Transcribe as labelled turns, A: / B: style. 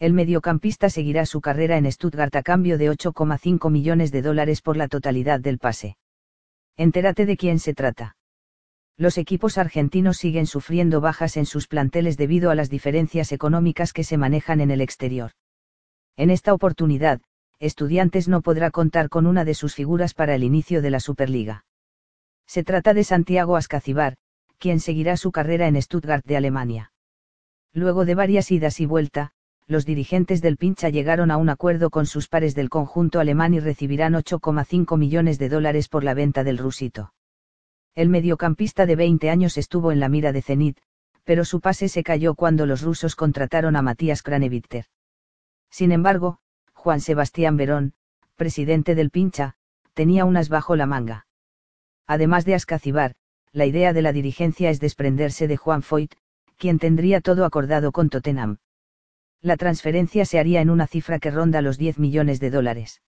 A: el mediocampista seguirá su carrera en Stuttgart a cambio de 8,5 millones de dólares por la totalidad del pase. Entérate de quién se trata. Los equipos argentinos siguen sufriendo bajas en sus planteles debido a las diferencias económicas que se manejan en el exterior. En esta oportunidad, Estudiantes no podrá contar con una de sus figuras para el inicio de la Superliga. Se trata de Santiago Ascacibar, quien seguirá su carrera en Stuttgart de Alemania. Luego de varias idas y vuelta, los dirigentes del Pincha llegaron a un acuerdo con sus pares del conjunto alemán y recibirán 8,5 millones de dólares por la venta del rusito. El mediocampista de 20 años estuvo en la mira de Zenit, pero su pase se cayó cuando los rusos contrataron a Matías Kranevitter. Sin embargo, Juan Sebastián Verón, presidente del Pincha, tenía unas bajo la manga. Además de Ascacibar, la idea de la dirigencia es desprenderse de Juan Foyt, quien tendría todo acordado con Tottenham la transferencia se haría en una cifra que ronda los 10 millones de dólares.